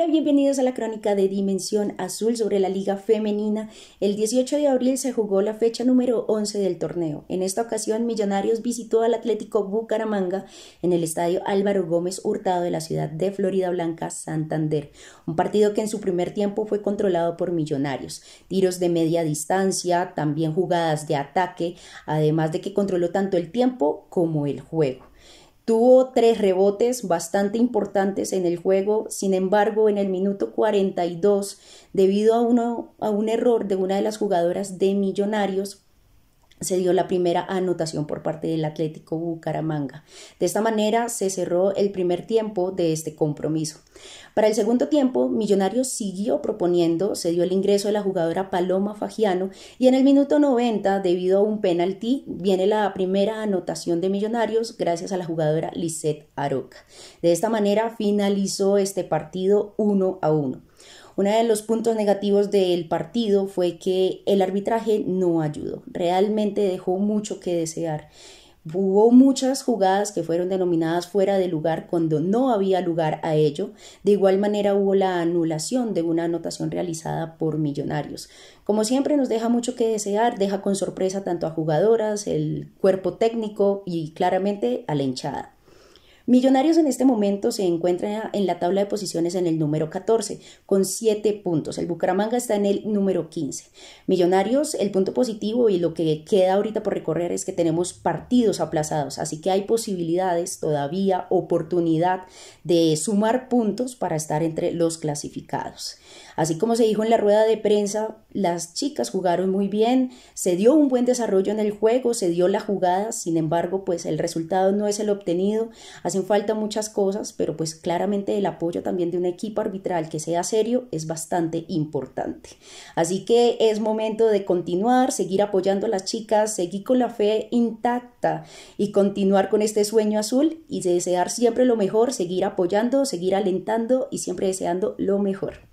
Hola, bienvenidos a la crónica de Dimensión Azul sobre la Liga Femenina. El 18 de abril se jugó la fecha número 11 del torneo. En esta ocasión, Millonarios visitó al Atlético Bucaramanga en el estadio Álvaro Gómez Hurtado de la ciudad de Florida Blanca, Santander. Un partido que en su primer tiempo fue controlado por Millonarios. Tiros de media distancia, también jugadas de ataque, además de que controló tanto el tiempo como el juego. Tuvo tres rebotes bastante importantes en el juego, sin embargo en el minuto 42, debido a, uno, a un error de una de las jugadoras de Millonarios, se dio la primera anotación por parte del Atlético Bucaramanga. De esta manera se cerró el primer tiempo de este compromiso. Para el segundo tiempo, Millonarios siguió proponiendo, se dio el ingreso de la jugadora Paloma Fagiano y en el minuto 90, debido a un penalti, viene la primera anotación de Millonarios gracias a la jugadora Lisette Aroca. De esta manera finalizó este partido 1 a 1. Uno de los puntos negativos del partido fue que el arbitraje no ayudó, realmente dejó mucho que desear. Hubo muchas jugadas que fueron denominadas fuera de lugar cuando no había lugar a ello. De igual manera hubo la anulación de una anotación realizada por Millonarios. Como siempre nos deja mucho que desear, deja con sorpresa tanto a jugadoras, el cuerpo técnico y claramente a la hinchada. Millonarios en este momento se encuentra en la tabla de posiciones en el número 14, con 7 puntos. El Bucaramanga está en el número 15. Millonarios, el punto positivo y lo que queda ahorita por recorrer es que tenemos partidos aplazados, así que hay posibilidades todavía, oportunidad de sumar puntos para estar entre los clasificados. Así como se dijo en la rueda de prensa, las chicas jugaron muy bien, se dio un buen desarrollo en el juego, se dio la jugada, sin embargo, pues el resultado no es el obtenido. Así falta muchas cosas, pero pues claramente el apoyo también de un equipo arbitral que sea serio es bastante importante. Así que es momento de continuar, seguir apoyando a las chicas, seguir con la fe intacta y continuar con este sueño azul y desear siempre lo mejor, seguir apoyando, seguir alentando y siempre deseando lo mejor.